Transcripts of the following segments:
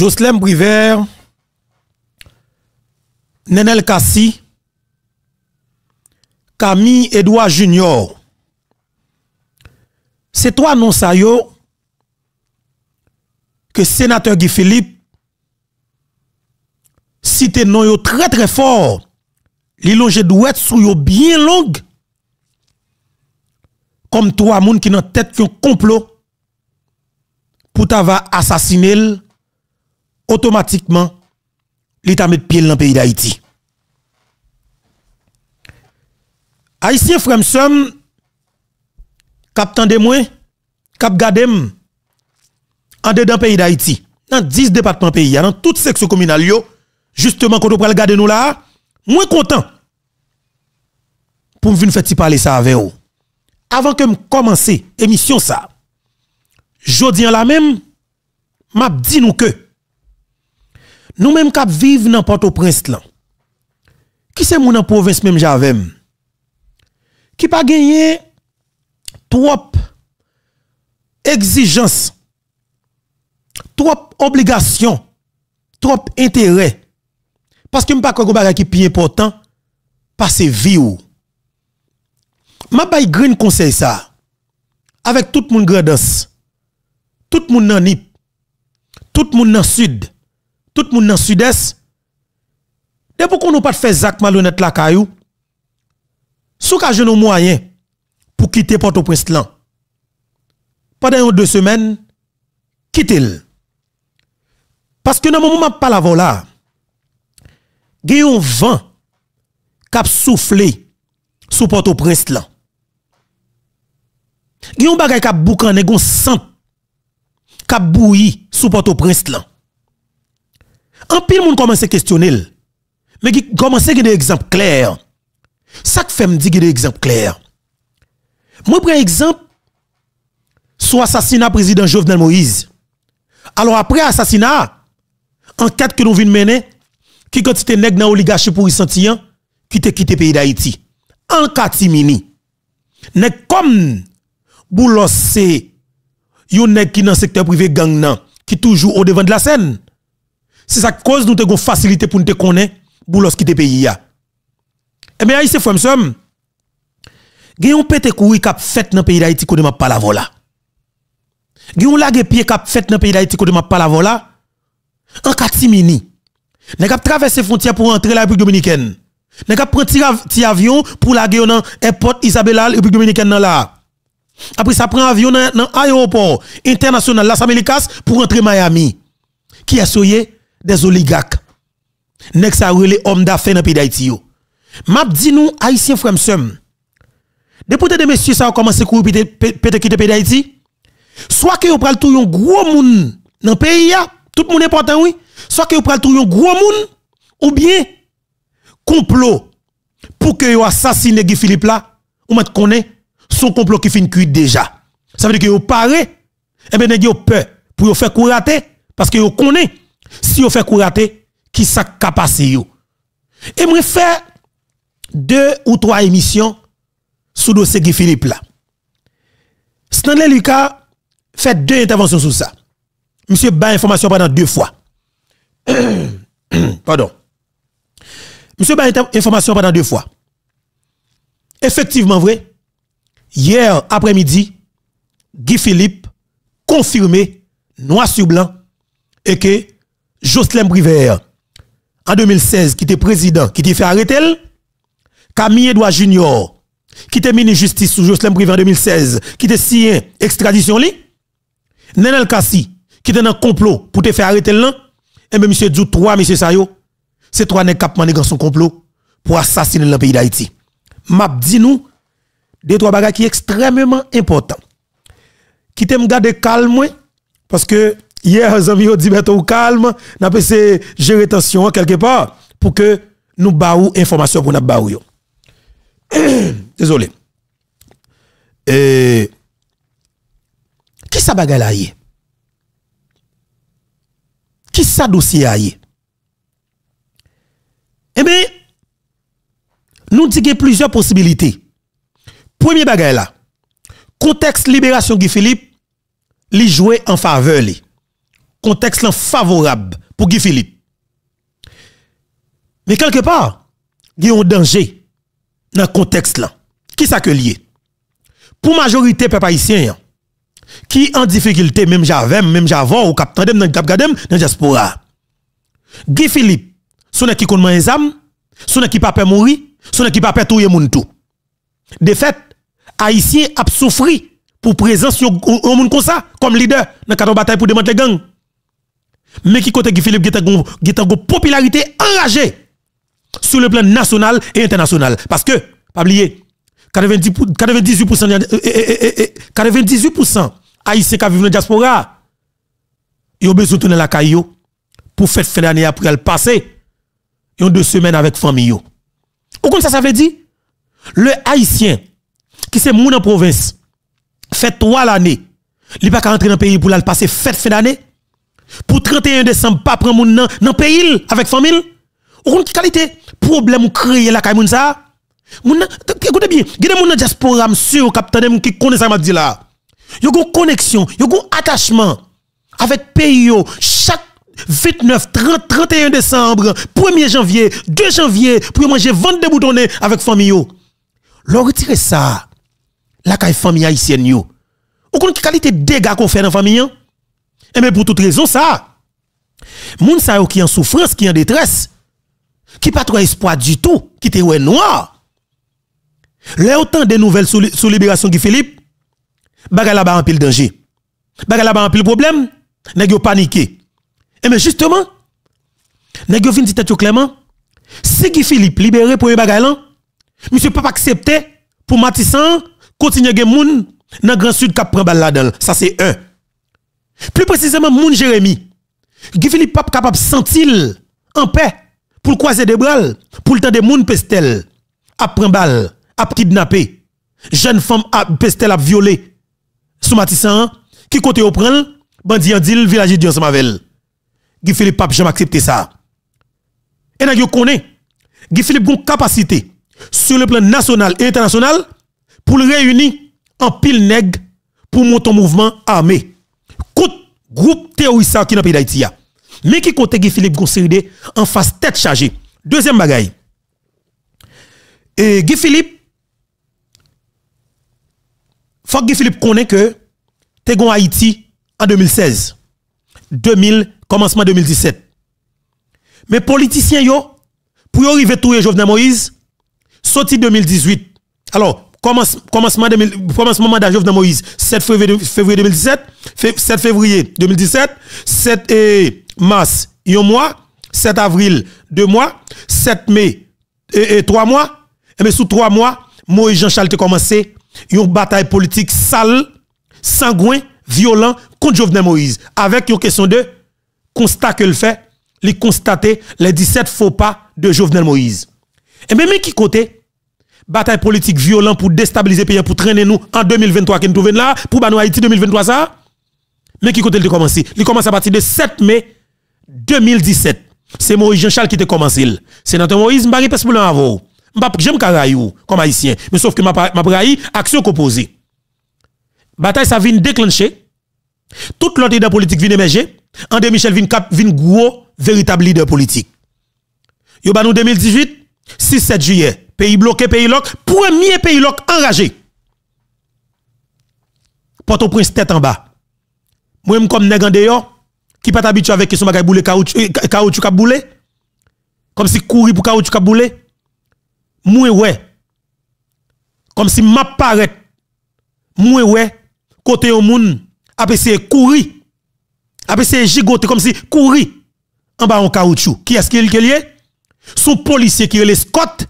Jocelyn Briver, Nenel Kassi, Camille Edouard Junior. C'est toi non ça yo que sénateur Guy Philippe cite non yo très très fort. Li longe être sou yo bien longue. Comme trois moun qui nan tête un complot pour t'avoir assassiné automatiquement, l'État met pied dans le pays d'Haïti. Haïtien Fremson de moi, moins, cap gadem, en dedans pays d'Haïti, dans 10 départements pays, dans toute section communale, justement, quand on prend le garder nous là, moins content pour me faire parler ça avec vous. Avant que je commence l'émission, ça, je dis la même, m'a dit nous que nous-mêmes qui vivons dans Port-au-Prince, qui c'est mon province même j'avais, qui pas gagné trop exigence, trop obligation, trop intérêt. Parce que je ne pas que qui est plus important, passer vie ou. Ma bay green conseil ça. Avec tout le monde Tout le monde NIP. Tout le monde dans sud tout le monde dans le sud-est. de pourquoi nous pas faire Zach malhonnête la caillou? Sous qu'à nos moyens pour quitter Port-au-Prince là. Pendant deux semaines, quittez-le. Parce que dans le moment pas la là. il y a un vent qui a soufflé sous Port-au-Prince là. Il y a un bagage qui a boucané, un sang qui a bouilli sous Port-au-Prince lan en pile, monde commence à questionner. Mais qui commence à des exemples clairs. Ça que fait me dire des exemples clairs. Moi, prends exemple sur assassinat président Jovenel Moïse. Alors après assassinat, enquête que nous venons mener, qui quantité nèg dans oligarchie pour sentir, qui te quitté pays d'Haïti. En catimini. Nèg comme Boulos c'est yon nèg qui dans secteur privé gang nan, qui toujours au devant de la scène. C'est à cause nous avons facilité pour nous te connaître pour lorsqu'il te pays. Eh bien, ici, frère, monsieur, il y a un pété fait dans le pays d'Haïti qu'on ne m'a pas la vola. Il y pied fait dans le pays d'Haïti qu'on m'a pas la vola. En Katimini, nous avons traversé frontière pour entrer la République dominicaine. Nous avons pris un petit avion pour la guerre dans l'aéroport Isabella, République dominicaine. là. Après, ça prend avion dans l'aéroport international Las Américas pour entrer Miami. Qui est soyé? des oligarques. Nek sa rele homme d'affaires dans le pays d'Haïti yo. M'a dit nous haïtiens, frère m'sem. Depuis de messieurs ça a commencé courir pété quitter pays d'Haïti. Soit que vous pral tout yon gros moun dans pays tout le monde est important oui. Soit que vous pral tout yon gros moun ou bien complot pour que vous assassiner Guy Philippe là ou met connaît son complot qui fin déjà. Ça veut dire que vous parlez, et eh ben vous peur pour vous faire courir, parce que vous connaissez, si vous faites courater, qui ça passé yo? Et moi faire deux ou trois émissions sous dossier Guy Philippe là. Stanley Lucas fait deux interventions sur ça. Monsieur bat information pendant deux fois. Pardon. Monsieur bat information pendant deux fois. Effectivement vrai. Hier après-midi, Guy Philippe confirmé noir sur blanc et que Jocelyn Briver, en 2016, qui était président, qui était fait arrêter, Camille Edouard Junior, qui était ministre justice sous Jocelyn Briver en 2016, qui était signé extradition Nenel Kassi, qui était dans complot pour te faire arrêter là, hein. et eh bien monsieur Dou, trois monsieur Sayo, c'est trois dans son complot pour assassiner le pays d'Haïti. Map dit nous, des trois bagages qui sont extrêmement important Qui t'aime garder calme, parce que Hier, les amis, on dit, mettons au calme, n'a pas gérer tension quelque part pour que nous baou information pour nous baou. Désolé. Qui qui ça bagaille là Qui ça dossier là Eh bien, nous disons plusieurs possibilités. Premier bagaille là, contexte libération de Philippe, les jouer en faveur contexte favorable pour Guy Philippe. Mais quelque part, il y a un danger dans le contexte là. Qui ça que lié? Pour majorité peuple haïtien qui en difficulté même j'avais même j'avais ou cap tandem dans cap gadem dans diaspora. Guy Philippe, son qui connaît moins âme, son qui pas peur mourir, son qui pas peur touyer moun tout. De fait, haïtien a souffri pour présence un monde comme ça comme leader dans la bataille pour démanteler gang. Mais qui côté Guy Philippe qui a une popularité enragée sur le plan national et international. Parce que, pas oublier, 98%, 98 euh, euh, euh, haïtiens qui vivent dans la diaspora, ils ont besoin de tourner la caillou pour faire fin d'année après le passé. Ils ont deux semaines avec famille. Ou comme ça, ça veut dire, le haïtien qui se moune en province, fait trois l'année, il n'est pas qu'à rentrer dans le pays pour le passer fête fin d'année pour 31 décembre, pas prendre moun nan, nan pays avec famille. Ou kon qualité? Problème créer la kay ça Moun écoutez bien, gade moun nan diaspora monsieur capitaine qui connaît ça m'a dit là. Yo connexion, yo attachement avec pays yo. Chaque 29, 30, 31 décembre, 1er janvier, 2 janvier, pour manger 22 boutonnés avec famille yo. L'on retire ça. La famille haïtienne yo. Ou kon qualité dégâts qu'on fait dans famille et eh mais ben, pour toute raison, ça, moun sa qui en souffrance, qui en détresse, qui pas trop espoir du tout, qui te ouais noir. Là autant de nouvelles sur sou libération de Philippe, bagay là ba en pile danger. Bagay là ba en pile problème, nèg yo paniqué. Et eh mais ben, justement, nèg yo vinn dit tête clairement, si Guy Philippe libéré pour bagay là, monsieur pas accepter pour Matissan continuer gen moun dans grand sud qui prend balle Ça c'est un. Plus précisément, Moun Jérémy. Guy Philippe pas capable de sentir en paix pour croiser des bras, pour le temps de Moun Pestel, à prendre balle, à kidnapper, jeune femme Pestel à violer. Sous Matissan, qui côté au prend, bandit en village de Mavel. Guy Philippe pas jamais accepté ça. Et n'a connaît, Guy Philippe a une capacité sur le plan national et international pour le réunir en pile nègre pour monter un mouvement armé groupe terroriste qui n'a dans d'Haïti. Mais qui côté Philippe Gonseride en face tête chargée. Deuxième bagaille. Et Guy Philippe, faut que Guy Philippe connaît que t'es Haïti en 2016, 2000, commencement 2017. Mais politiciens yo, pour y arriver tout Jovenel Moïse, sorti 2018. Alors, commencement, de mandat Jovenel Moïse, 7 février, 2017, 7 février 2017, 7 mars, un mois, 7 avril, 2 mois, 7 mai, 3 mois. Et bien, sous 3 mois, Moïse Jean-Charles a commencé une bataille politique sale, sanguin, violent contre Jovenel Moïse. Avec une question de constat que le fait, les constater les 17 faux pas de Jovenel Moïse. Et mais qui côté, bataille politique violente pour déstabiliser pays pour traîner nous en 2023 qui nous trouvons là pour nous Haïti 2023 ça mais qui côté le commencé il commence à partir de 7 mai 2017 c'est Moïse Jean Charles qui a commencé notre Moïse m'pa pas pour Je m'pa j'aime carayou comme haïtien mais sauf que m'a m'a action composée bataille ça vient déclencher toute l'autre leader politique vient émerger André Michel vient cap vient gros véritable leader politique yo ba nous 2018 6 7 juillet pays bloqué, pays lock, premier pays lock enragé. Porte au prince tête en bas. Moi, comme nèg en dehors, qui pas habitué avec son bagay boule caoutchouc à eh, bouler. Comme si courir pour caoutchouc à bouler. Moi ouais. Comme si m'a paret, Moi ouais, côté au monde, après c'est courir. Après c'est gigoter comme si courir en bas en caoutchouc. Qui est-ce qu'il est? Son policier qui est Scott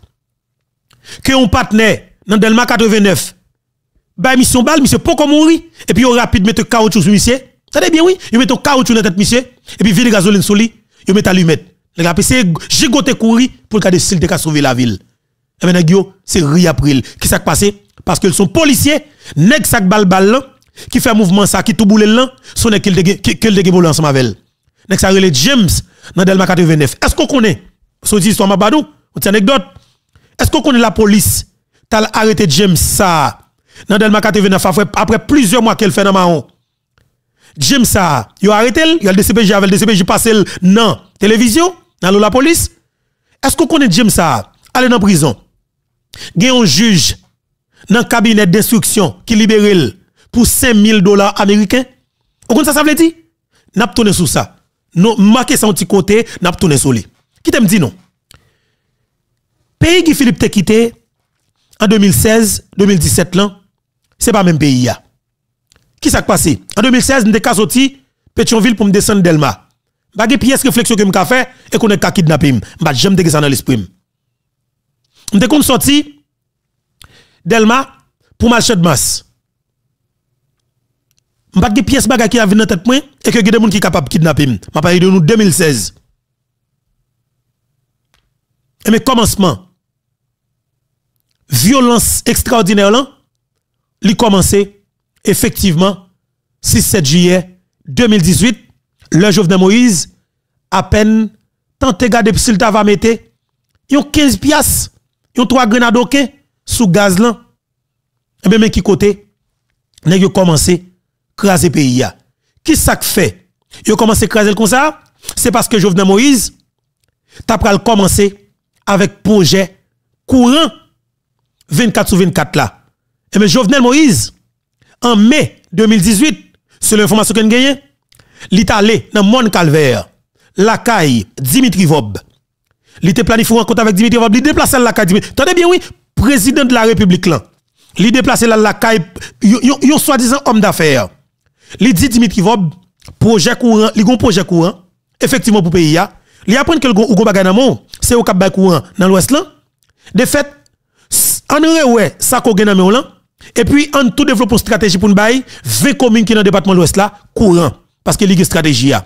que un partenaire dans Delma 89, bah, mission balle, monsieur, pas Et puis, on rapide mettre caoutchouc sur monsieur. Ça bien, oui. Il met un caoutchouc dans tête, monsieur. Et puis, vide gazoline sur lui. Il met allumette. les gars, c'est gigoté courir pour garder s'il de sauver la ville. Et maintenant, c'est ri april. Qui s'est passé? Parce qu'ils sont policiers, nèg sac balle balle qui fait mouvement ça, qui tout boule là, sont nèg qui le boule ensemble avec elle. Nèg ça James dans Delma 89. Est-ce qu'on connaît? cette histoire mabadou? Ou anecdote? Est-ce qu'on connaît la police T'as arrêté James ça dans Delma 89 après plusieurs mois qu'elle fait dans Mahon. James ça, il a arrêté, il a le DCPJ avec le DCPJ passé non, télévision, dans la police. Est-ce qu'on connaît James ça Aller dans prison. Il un juge dans le cabinet d'instruction qui libère pour 5000 dollars américains. Vous comprenez ça, ça veut dire? N'a pas tourné sur ça. Non, marquez ça un petit côté, n'a pas tourné sur lui. Qui t'aime dit non? Pays qui Philippe t'a quitté en 2016-2017 là, c'est pas même pays là. Qui s'est passé En 2016, nous avons sorti Pétionville pour me descendre Delma. Pas bah, de pièce réflexion que me fait et qu'on est kidnappé. Bah j'aime de ça dans l'esprit. Nous avons sorti Delma pour marcher de masse. Pas bah, de pièce baga qui a vu dans tête et que des gens qui sont capables de kidnapper. M'a parlé de nous 2016. Et mes commencements violence extraordinaire là, li commencé effectivement 6-7 juillet 2018, le Jovenel Moïse à peine tenté garder s'il va mettre yon 15 piastres, yon 3 grenades sous gaz là. Et eh bien mais qui côté nèg commencé craser pays Qui ça fait Yo commencé craser comme ça C'est parce que Jovenel Moïse t'a pral commencé avec projet courant 24 sur 24 là. Et eh mais Jovenel Moïse, en mai 2018, c'est l'information qu'on est allé dans monde Calvaire, la caille Dimitri Vob. Il était planifié compte avec Dimitri Vob, il déplacé la caille Dimitri. Tenez bien, oui, président de la République là. Il déplacé la, il caille, un soi-disant homme d'affaires. Il dit Dimitri Vob, projet courant, il a un projet courant, effectivement pour le pays. Il apprend que le gros bagage dans c'est au Cap courant dans l'Ouest là. De fait, on ouais ça qu'on gagne dans et puis on tout développement une stratégie pour nous 20 communes qui dans le département de l'ouest là courant parce que ligue stratégie a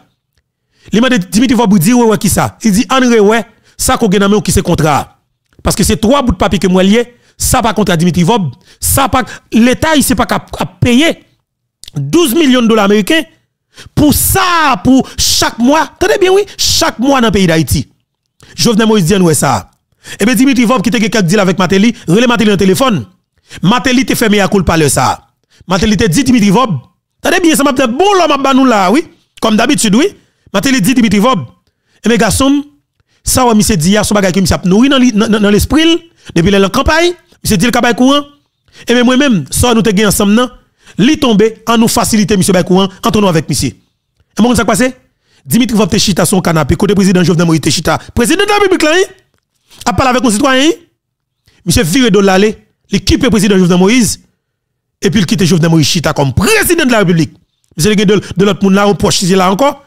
li de Dimitri va vous dire ouais qui ça il dit on ouais ça qu'on gagne dans qui c'est contrat parce que c'est trois bouts de papier que moi lié ça pas contre Dimitri Vob ça pas l'état il sait pas qu'à payer 12 millions de dollars américains pour ça pour chaque mois tenez bien oui chaque mois dans le pays d'Haïti Jovenel Moïse dit ouais ça et eh bien Dimitri Vob qui te quelqu'un deal avec Matéli, relé Matéli au téléphone. Mateli te fait meilleur coup parler le ça. Mateli te dit Dimitri Vob, t'as bien ça m'a peut bon l'homme à nous là, oui. Comme d'habitude, oui. Mateli dit Dimitri Vob. Et eh mes ben, garçons, ça ouais, monsieur dit, son bagage qui m'a nourri dans l'esprit, depuis la campagne, monsieur dit le campagne courant. Et eh même ben, moi-même, ça nous te gagné ensemble, non? Li tombé, en nous faciliter, monsieur Baïkouan, en tournant avec monsieur. Et moi, s'est passé? Dimitri Vob te chita son canapé, côté président Jovenel Moïse chita. Président de la République là, hein? a parler avec nos citoyens. Monsieur viré de l'aller, l'équipe le président Jovenel Moïse, et puis il quitte Jovenel Moïse Chita comme président de la République. Monsieur de, de l'autre monde là, on poche là encore.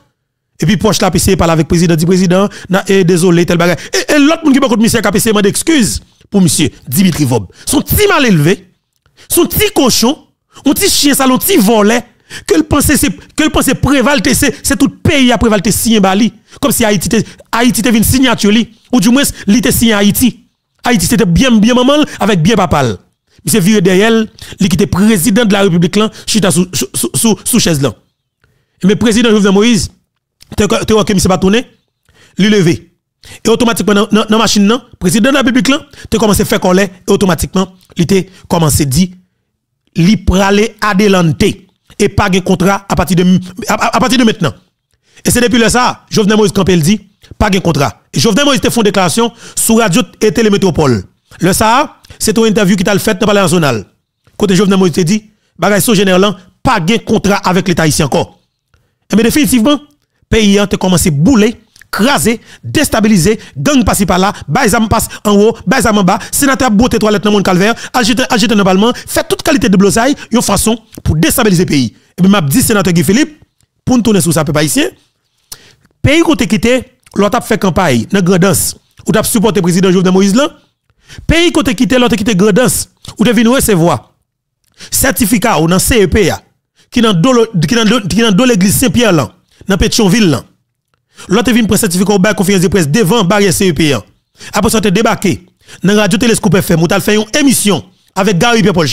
Et puis poche là, il parle avec le président, dit président, na, eh, désolé, tel bagage. Et, l'autre monde qui contre monsieur KPC m'a excuse, pour monsieur Dimitri Vob. Son petit mal élevé, son petit cochon, son petit chien, salon, petit volet. Que le pensé c'est, tout le c'est, tout pays à prévalter, si Bali. Comme si Haïti, Haïti une signature ou du moins, il était signé Haïti. Haïti, c'était bien, bien maman avec bien papal. s'est viré derrière, il était président de la République, là, sous sou, chaise là. Mais président Jovenel Moïse, tu vois que s'est pas tourné, lui levé. Et automatiquement, dans la machine, le président de la République, tu commencé à faire coller, et automatiquement, il était commencé à dire, il pralé adelante, et pas de contrat à partir de, à, partir de maintenant. Et c'est depuis le ça, Jovenel Moïse Campbell dit, pas de contrat. Jovenel Moïse te fait une déclaration sur Radio et Télémétropole. Le SA, c'est une interview qui t'a fait dans le Palais National. Côté Jovenel Moïse te dit, bagay so général, pas de contrat avec l'État ici encore. Mais eh définitivement, pays a commencé à bouler, craser, déstabiliser, gang passe par là, baïzam passe en haut, baïzam en bas, sénateur beauté toilette dans le monde calvaire, ajoute dans le fait toute qualité de blosaille, une façon pour déstabiliser le pays. Et eh bien, m'a dit sénateur Guy Philippe, pour nous tourner sous ça, peu Le pays côté quitté, l'autre fait campagne dans grandance ou t'a supporté président Jovenel Moïse là pays t'a quitté l'autre quitté grandance ou t'a venir recevoir certificat ou dans CEPA qui qui dans dans l'église Saint-Pierre dans Pétionville là l'autre vient le certificat au conférence de presse devant barrière CEP. après ça t'es débarqué dans radio télescope FM ou t'as fait une émission avec Gary Pierre Paul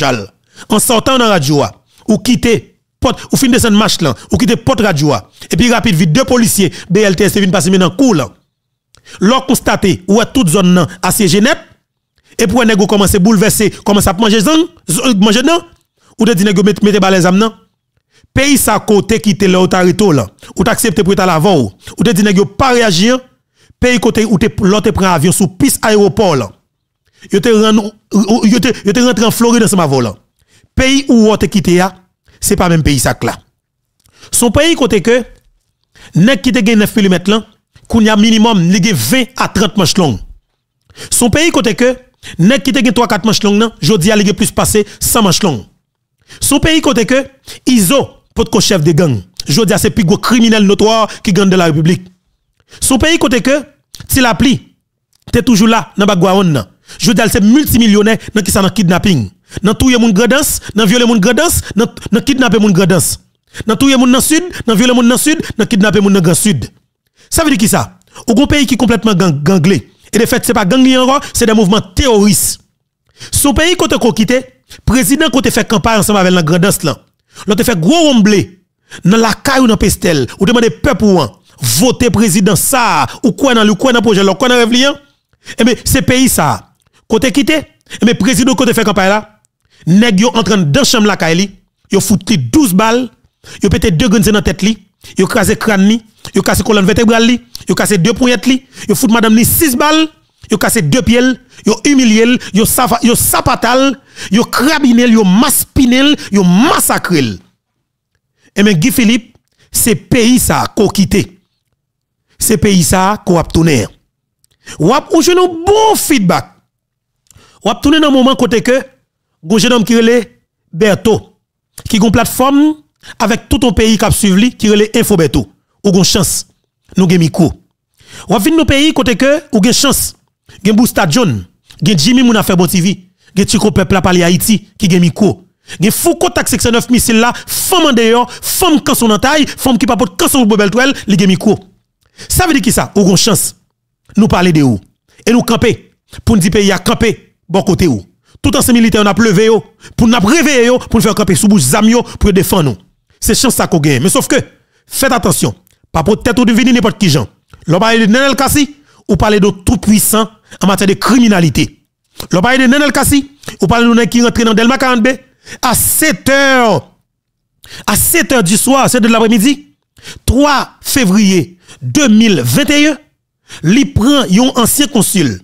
en sortant dans radio ou quitter porte, ou fin de cette marche là, ou quitte porte radio. Et puis rapide, vite, deux policiers, BLTS, viennent passer maintenant cool. L'on constate, ou est toute zone là assiégée net, et pour un nègre commence à bouleverser, commence à manger zang, euh, manger non, ou de dire nègre mette mette balais nan. Pays sa côté qui quitte l'autorité là, ou t'accepte pour être à l'avant, ou de dire nègre pas réagir, pays côté ou te l'autre prend avion sous piste aéroport là. Yo te rentre en Floride dans ce là. Pays où on te quitté là, c'est pas même pays ça là. Son pays côté que nèg qui te gagne 9 mm là, y a minimum li 20 à 30 manches longues. Son pays côté que nèg qui te gagne 3 4 manches longues là, jodi a li plus passé 100 manches longues. Son pays côté que Iso pot ko chef de gang. Jodi a c'est plus gros criminel notoire qui gagne de la République. Son pays côté que l'appli, t'es toujours là dans bagouaon Je Jodi a c'est multimillionnaire dans qui ça dans kidnapping nan touye moun gredans, nan viole moun gredans, nan, dans kidnapper moun gredans. Nan le moun nan sud, nan viole moun nan sud, nan kidnapper moun nan grand sud. Ça veut dire qui ça Au un pays qui complètement gang, ganglé. Et de fait, ce n'est pas ganglé encore, c'est des mouvements terroristes. Son pays qu'on a quitté, président qu'on fait campagne ensemble avec la grandance là. L'on fait gros omblé dans la caille ou dans pestel ou demander peuple ou voter président ça ou quoi dans le quoi dans projet ou quoi dans rêve Eh bien, c'est pays ça. Côté quitté, eh bien président qu'on fait campagne là, nèg yo entrant dans chambre la kay li, yo foutu 12 balles, yo pété deux grenades dans tête li, yo crasé crâne li, yo cassé colonne vertébrale li, yo cassé deux poignettes li, yo foutu madame li 6 balles, yo cassé deux pieds, yo humilié, yo safa, yo sapatal, yo crabinel, yo maspinel, yo massacré. Et eh mais Guy Philippe, c'est pays ça qu'on quitté. C'est pays ça qu'on a tourné. Ou a un bon feedback. Ou a tourné dans un moment côté que un jeune homme qui Berto, qui a une plateforme avec tout un pays qui a suivi, qui relève Info Berto. Ou une chance, nous avons mis Ou avin nos pays, côté que, ou une chance, gen Boosta John, gen Jimmy Mouna fait bon TV, gen Chico Peuple à Haïti, qui gen mis coup. Gen Foucault tak 69 missile là, femme en dehors, femme quand son entaille, femme qui papote quand son bobel Twel, li gen mis Ça veut dire qui ça? Ou gon chance, nous parler de où? Et nous camper, pour nous dire pays a camper, bon côté ou tout ancien militaire on a pleuvé pour nous réveiller pour pour faire camper sous bouche zamio pour nous défendre nous. C'est chance ça qu'on gagne. Mais sauf que faites attention. Pas pour tête ou devenir n'importe qui gens. L'on de Nenel Kassi ou parle de tout puissant en matière de criminalité. On de Nenel Kassi ou parle de qui rentre dans Delma 40 à 7 h à 7 h du soir, 7 de l'après-midi, 3 février 2021, li prend un ancien consul,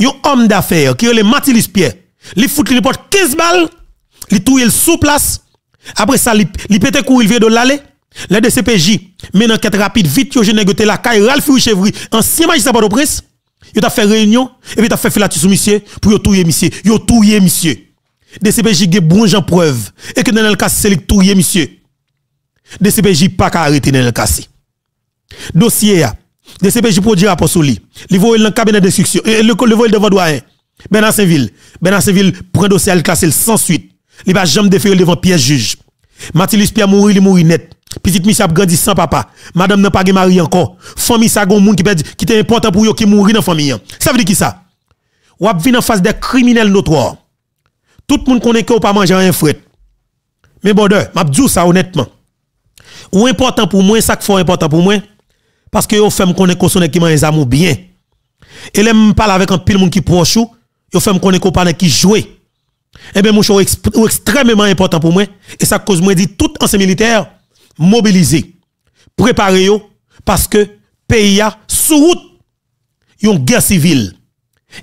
un homme d'affaires qui est le Matilis Pierre Li fout li porte 15 balles, li touye sous place. Après ça, li, li pète courir vient de l'aller. Les DCPJ, CPJ. une enquête rapide, vite, yo, j'ai négocié la caille, Ralph Chevry, ancien magistrat de presse, yo t'a fait réunion, et puis t'a fait filatus monsieur, pour yo touye monsieur, yo touye monsieur. DCPJ gen bon en preuve, et que dans Kassi se li touye monsieur. DCPJ pas qu'à arrêter dans le Dossier Dossier, DCPJ produit rapport sur lui, Li voye le cabinet et le de devant doyen. Bernard Saint-Ville, Bernard Saint-Ville prend dossier à classer sans suite. Il va jamais défaire devant Pierre juge. Matilis Pierre mourir, il mourit net. Petite Michel a grandi sans papa. Madame n'a pas Marie encore. Famille ça gon moun qui perd qui est important pour eux qui mourir dans la famille. Ça veut dire qui ça Ou a en face des criminels notoires. Tout le monde connaît que ou pas manger un fret. Mais bon, m'a dit ça honnêtement. Ou important pour moi, ça qui important pour moi parce que yo femmes qu'on connaît qu'on qui mange amour bien. Et l'aime parle avec un pile monde qui proche yo fait me connaître copain qui jouait. Eh bien, mon show est extrêmement important pour moi. Et ça cause moi dit tout ancien militaire mobilisé. Préparez yo parce que pays a sous route une guerre civile.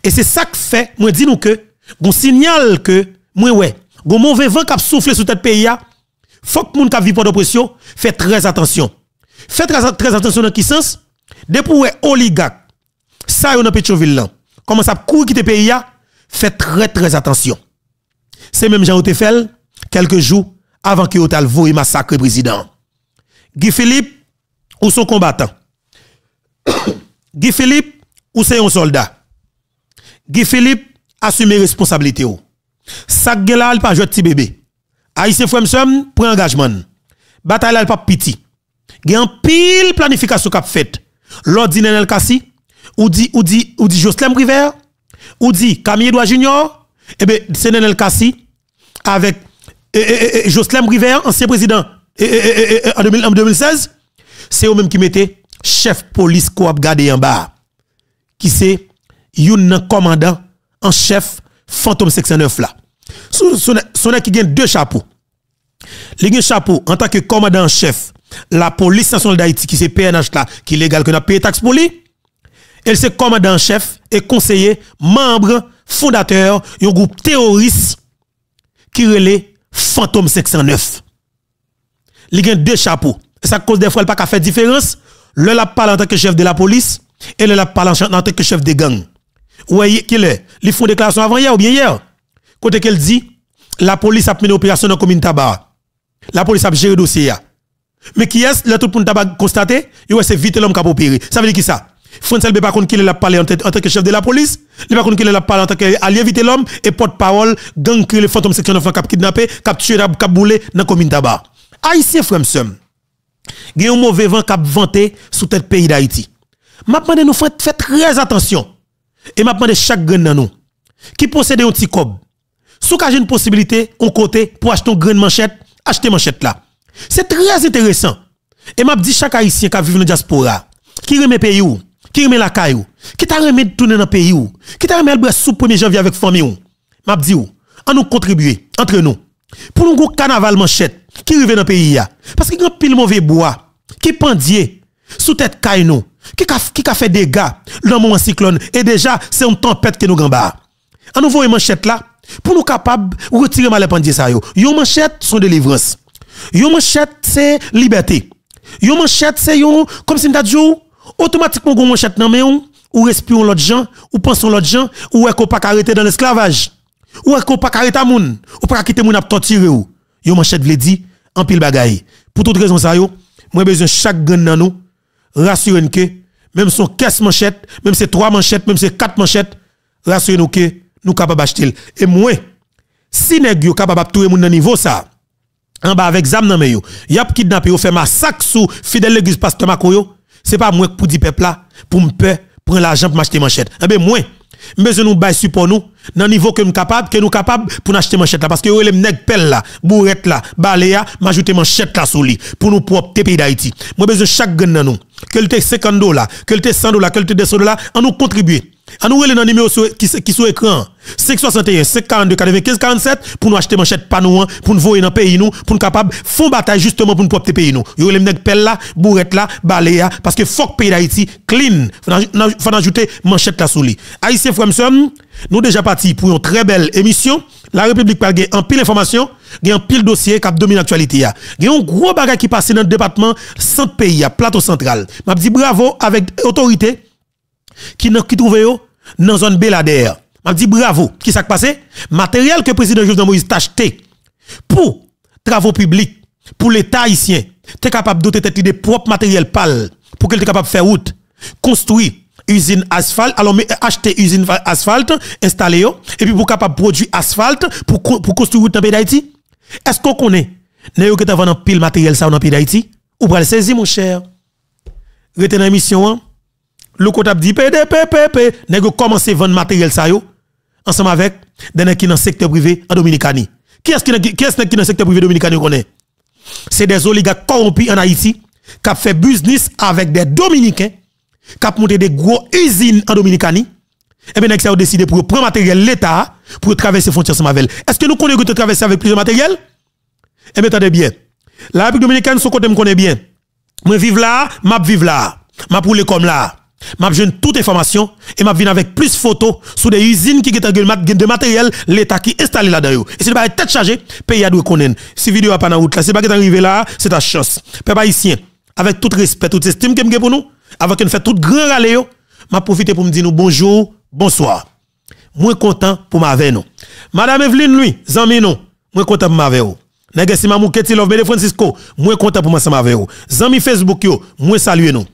Et c'est ça que fait, moi dit nous que, bon signal que, moi ouais, bon mauvais vent qui souffle sur tête pays a, faut que moun qui vit pas d'oppression fait très attention. fait très, très attention dans qui sens? Depuis oligarque, ça yon dans ville, là, commence à courir quitter pays a, Faites très très attention. C'est même Jean Otefel, quelques jours avant que Otal voie massacre président. Guy Philippe, ou son combattant. Guy Philippe, ou c'est un soldat. Guy Philippe, assume responsabilité. Oh. Sac gela pas pas jouer petit bébé. Fremsom, prend engagement. Bataille pas pa piti. Gen pile planification kap fait. en el kasi ou dit ou dit ou dit Jocelyn River ou dit Camille Edouard Junior, eh bien, c'est Nenel avec Jocelyn ancien président en, 2016, c'est eux même qui mettaient chef police a gardé en bas, qui c'est un commandant en chef Fantôme 609 là. Son, qui gagne deux chapeaux. Les deux chapeau en tant que commandant en chef, la police nationale d'Haïti qui c'est PNH là, qui est légal, que a payé taxe pour lui. Elle c'est commandant-chef et conseiller, membre, fondateur d'un groupe terroriste qui relait Fantôme 609. Il a deux chapeaux. Ça cause des fois pas qu'à faire différence. Le la parle en tant que chef de la police et le la parle en tant que chef de gang. qui elle est. Ils font déclaration avant hier ou bien hier. Côté qu'elle dit, la police a mené opération dans la commune tabac. La police a géré le dossier. Mais qui est-ce, le tout pour tabac constaté? c'est vite l'homme qui a opéré. Ça veut dire qui ça? France ne pas contre qu'il a parlé en, tant que chef de la police, il pas contre qu'il a parlé en tant qu'allié vite l'homme et porte-parole gang que le fantôme section 9 a kidnappé, capturé tué, dans la commune d'Aba. Haïtien Fremsem, il y a un mauvais vent cap vanté sous le pays d'Haïti. Maintenant, nous faites très attention. Et maintenant, chaque grain dans nous qui possède un petit cob. Sous a une possibilité, on côté pour acheter un grain de manchette, acheter manchette là. C'est très intéressant. Et m'a dit chaque haïtien qui vit dans la diaspora, qui remet pays où qui remet la caille qui t'a remet tourner dans le pays qui t'a remet le bras sous 1er janvier avec famille m'a dit on nous contribuer, entre nous, pour nous gros carnaval manchette, qui arrive dans le pays parce qu'il y a pile mauvais bois, qui pendier, sous tête caille nous, qui a, fait des gars, l'homme en cyclone, et déjà, c'est une tempête qui nous gamba. On nous voit manchette là, pour nous capables retirer mal pendier ça yo. Yon manchette, son délivrance. Yon manchette, c'est liberté. Yon manchette, c'est comme si nous automatiquement gon manchette nan men ou respire l'autre gens ou pense l'autre gens ou est qu'on pas arrêter dans l'esclavage ou est qu'on pas arrêter moun ou pas quitter moun ap torturer ou yo manchette vle dit en pile bagaille pour toute raison ça yo moi besoin chaque gun nan nous rassurer que même son caisse manchette même c'est trois manchettes même c'est quatre manchettes rassurer nous que nous capable acheter et moi si nèg yo capable tourer moun nan niveau ça en bas avec zam nan men yo y a kidnappé ou fait massacre sous fidèle l'église pasteur Makoyo c'est pas moi pour dire peuple là, pour me peur prendre l'argent pour m'acheter manchette. Eh ben moi, besoin nous bail pour nous dans niveau que nous capable que nous capable pour acheter manchette là parce que les nèg pelle là bourrette là balaya m'ajouter manchette là sous lui pour nous propre pays d'Haïti moi besoin chaque gagne dans nous que le 50 dollars que le 100 dollars que le 200 dollars en nous contribuer à nous, dans le numéro qui sont sur l'écran. 561, 542, 95, 47 pour nous acheter manchette panouan, pour nous voir dans le pays, pour nous capables de faire bataille justement pour nous propre pays. Nous avons les pelle là, bourrette là, parce que faut pays d'Haïti clean. Il faut ajouter manchette là sous lui. Haïtien Fremson, nous déjà parti pour une très belle émission. La République parle en pile d'informations, en pile dossier qui domine l'actualité. Il y a un gros bagage qui passe dans le département centre pays, plateau central. Je dis bravo avec autorité qui n'a qui trouvé yo dans zone Belader. M'a dit bravo. Qui s'est passé Matériel que président Joseph Moïse t'a acheté pour travaux publics pour l'état haïtien. T'es capable d'ôter tête des propres matériels pâle pour qu'elle soit capable de faire route, construire usine asphalte, alors acheter usine asphalte, installer et puis pour capable produire asphalte pour, pour construire route dans pays d'Haïti. Est-ce qu'on connaît N'est-ce que tu un pile matériel ça dans pays d'Haïti Ou pour le saisir mon cher Retenez la mission hein? le côté dit PDPPP, nèg à vendre matériel ça yo ensemble avec des gens qui dans secteur privé en Dominicani. Qui est-ce qui qui est-ce qui dans secteur privé Dominicani connaît C'est des oligarques corrompus en Haïti qui ont fait business avec des dominicains qui ont monté des gros usines en Dominicani. Et eh bien, ça ont décidé pour prendre matériel l'État pour traverser frontières Samavel. Est-ce que nous connaissons que traverser avec plus de matériel? Eh bien, attendez bien. La République Dominicaine, ce côté, me connaît bien. Moi, vive là, m'a vive là. M'a pour comme là m'a toutes toute information et m'a venu avec plus photos sur des usines qui ont de matériel l'état qui installé là-dedans et c'est pas tête chargé pays a doit connaître si vidéo a pas dans route là c'est pas qui arrivé là c'est ta chance peuple haïtien avec tout respect toute estime que j'ai pour nous avec une fait tout grand râler m'a profité pour me dire bonjour bonsoir moi content pour ma avec nous madame Evelyne lui zami nous moi content pour ma avec vous oh. si mamou Keti Love Francisco, moi content pour ma ensemble avec vous. Zami Facebook yo, moi saluer nous.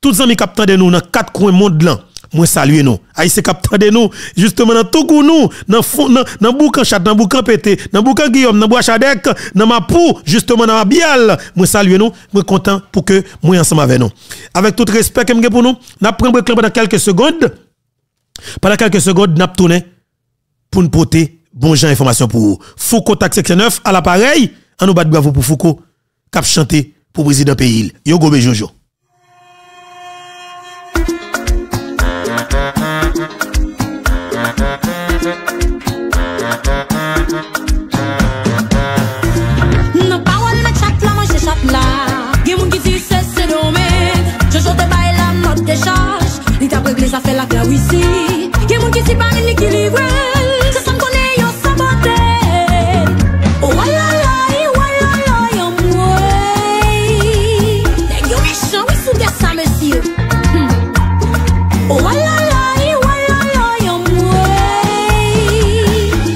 Tous amis capteurs de nous dans quatre coins monde je Moi salue nous. Haïti capteur de nous justement dans tout coup nous dans fond dans boucan chat dans boucan pété dans boucan Guillaume dans bois chadec dans pou, justement dans ma bial. Moi salue nous. Moi content pour que moi ensemble avec nous. Avec tout respect que pour nous, n'a prenons dans pendant quelques secondes. Pendant quelques secondes, n'a tourné pour nous porter bon genre information pour vous. Foucault taxe section 9 à l'appareil. en nous bat bravo pour Foucault cap chanter pour président pays. Yo gobe jojo. A fè oh, la klawisi Yè moun ki sipa menikili wè Se san konè yo sabote Oh wala la yi wala la yon mwè Nè gyò mè chan wè sou de sa mè siyo Oh wala la yi wala la yon mwè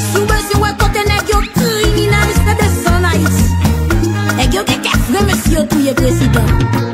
Sou mè siyo wè kote nè gyò kri Minan ispe de san a is Nè gyò gen ke fwe mè siyo tou ye prezident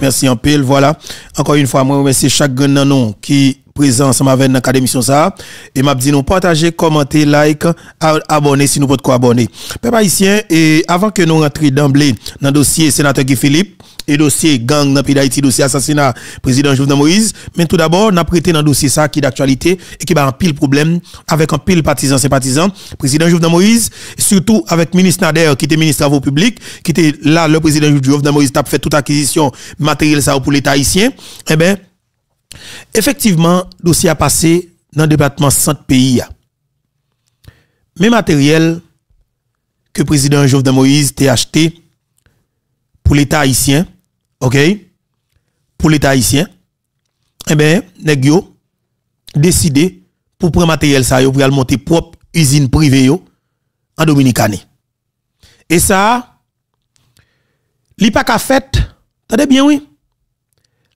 Merci en pile. Voilà. Encore une fois, moi, merci chaque grand qui présent ensemble avec dans ça et m'a dit nous partager, commenter, like, abonner si nous pouvez quoi abonner. Peuple haïtien et avant que nous rentrions d'emblée dans le dossier sénateur Guy Philippe et dossier gang dans pays dossier assassinat président Jovenel Moïse, mais tout d'abord, n'a prêté dans dossier ça qui est d'actualité et qui va un pile problème avec un pile partisan sympathisant, président Jovenel Moïse, surtout avec ministre Nader qui était ministre travaux publics, qui était là le président Jovenel Moïse a fait toute acquisition matérielle ça pour l'État haïtien. Eh ben Effectivement, dossier a passé dans le département centre pays. Mais matériel que le président Jovenel Moïse a acheté pour l'État haïtien, OK? Pour l'État haïtien, eh bien, nèg décidé pour prendre matériel ça pour monter propre usine privée yo en Dominicanie. Et ça l'IPAC pas fait, attendez bien oui.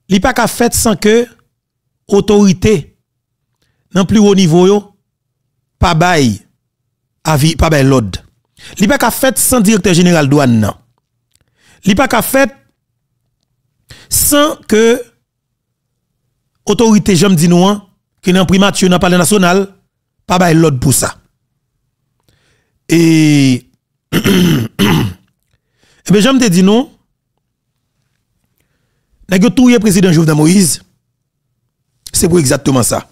Li pas fait sans que autorité dans plus haut niveau yo pas bail vie pas bail l'ordre li fait sans directeur général douane non li pas fait sans que autorité j'aime dit nous qui dans primature dans palais national pas bail l'ordre pour ça et e bien j'aime te dit tout le président Jovenel Moïse c'est pour exactement ça.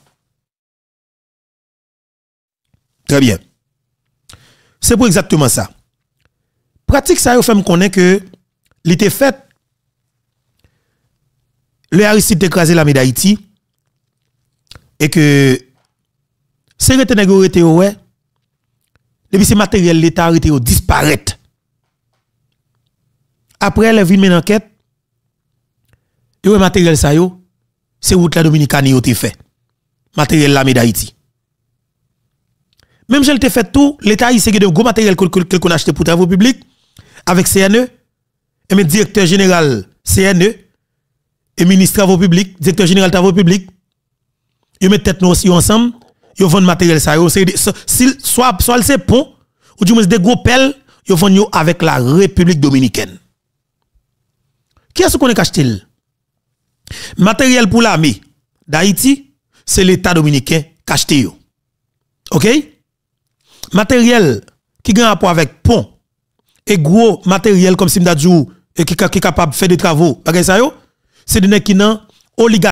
Très bien. C'est pour exactement ça. Pratique ça, fait me connait que l'été fait, le Aristide écrasé la d'Haïti et que c'est vous nègre ouais depuis ce matériel l'état arrêté disparaître après elle vu une enquête et matériel ça yo c'est route la Dominicani ont fait. Matériel l'armée d'Haïti. Même si elle fait tout, l'État eu de gros matériel qu'on a acheté pour travaux publics avec CNE. Et eh le directeur général CNE et ministre travaux publics, directeur général travaux publics, ils mettent tête nous aussi ensemble, ils vendent matériel ça, soit soit c'est pont ou du moins des gros pelles, ils vendent avec la République dominicaine. Qui est-ce qu'on est acheté Matériel pour l'armée d'Haïti, c'est l'État dominicain qui OK? Matériel qui gagne rapport avec pont et gros matériel comme Simdadjou et qui est capable de faire des travaux, c'est de gens qui